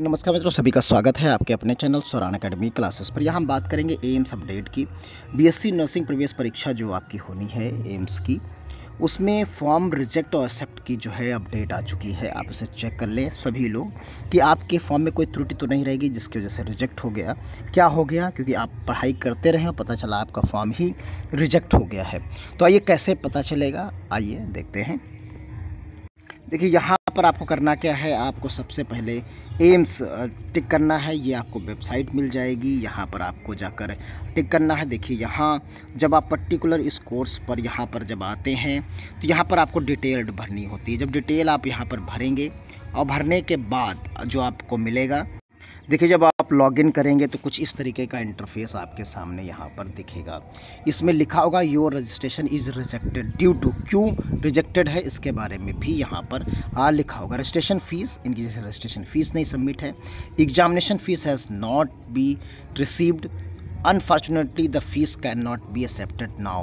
नमस्कार मित्रों सभी का स्वागत है आपके अपने चैनल सोरान अकेडमी क्लासेस पर यहाँ हम बात करेंगे एम्स अपडेट की बीएससी नर्सिंग प्रवेश परीक्षा जो आपकी होनी है एम्स की उसमें फॉर्म रिजेक्ट और एक्सेप्ट की जो है अपडेट आ चुकी है आप उसे चेक कर लें सभी लोग कि आपके फॉर्म में कोई त्रुटि तो नहीं रहेगी जिसकी वजह से रिजेक्ट हो गया क्या हो गया क्योंकि आप पढ़ाई करते रहे और पता चला आपका फॉर्म ही रिजेक्ट हो गया है तो आइए कैसे पता चलेगा आइए देखते हैं देखिए यहाँ पर आपको करना क्या है आपको सबसे पहले एम्स टिक करना है ये आपको वेबसाइट मिल जाएगी यहाँ पर आपको जाकर टिक करना है देखिए यहाँ जब आप पर्टिकुलर इस कोर्स पर यहाँ पर जब आते हैं तो यहाँ पर आपको डिटेल्ड भरनी होती है जब डिटेल आप यहाँ पर भरेंगे और भरने के बाद जो आपको मिलेगा देखिए जब लॉग लॉगिन करेंगे तो कुछ इस तरीके का इंटरफेस आपके सामने यहाँ पर दिखेगा इसमें लिखा होगा your registration is rejected due to क्यों रिजेक्टेड है इसके बारे में भी यहाँ पर आ लिखा होगा रजिस्ट्रेशन फ़ीस इनकी जैसे रजिस्ट्रेशन फ़ीस नहीं सबमिट है examination fees has not be received unfortunately the fees cannot be accepted now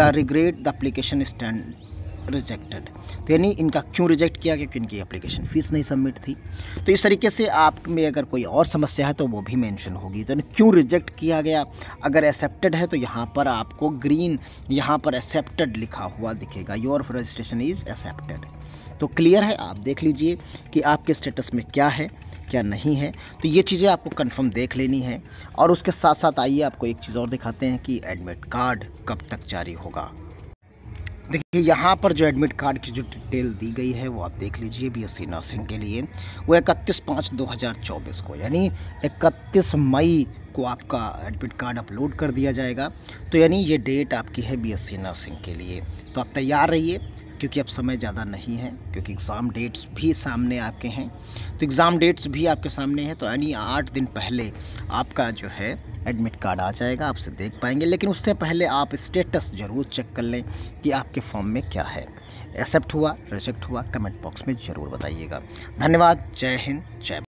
the regret the application stand rejected तो यानी इनका क्यों रिजेक्ट किया गया क्योंकि इनकी एप्लीकेशन फ़ीस नहीं सबमिट थी तो इस तरीके से आप में अगर कोई और समस्या है तो वो भी मेंशन होगी तो क्यों रिजेक्ट किया गया अगर एक्सेप्टेड है तो यहाँ पर आपको ग्रीन यहाँ पर एक्सेप्टेड लिखा हुआ दिखेगा योर रजिस्ट्रेशन इज़ एक्सेप्टेड तो क्लियर है आप देख लीजिए कि आपके स्टेटस में क्या है क्या नहीं है तो ये चीज़ें आपको कंफर्म देख लेनी है और उसके साथ साथ आइए आपको एक चीज़ और दिखाते हैं कि एडमिट कार्ड कब तक जारी होगा देखिए यहाँ पर जो एडमिट कार्ड की जो डिटेल दी गई है वो आप देख लीजिए बी एस नर्सिंग के लिए वो इकतीस पाँच दो हज़ार चौबीस को यानी इकतीस मई को आपका एडमिट कार्ड अपलोड कर दिया जाएगा तो यानी ये डेट आपकी है बी एस नर्सिंग के लिए तो आप तैयार रहिए क्योंकि अब समय ज़्यादा नहीं है क्योंकि एग्ज़ाम डेट्स भी सामने आपके हैं तो एग्ज़ाम डेट्स भी आपके सामने हैं तो यानी आठ दिन पहले आपका जो है एडमिट कार्ड आ जाएगा आपसे देख पाएंगे लेकिन उससे पहले आप स्टेटस ज़रूर चेक कर लें कि आपके फॉर्म में क्या है एक्सेप्ट हुआ रिजेक्ट हुआ कमेंट बॉक्स में ज़रूर बताइएगा धन्यवाद जय हिंद जय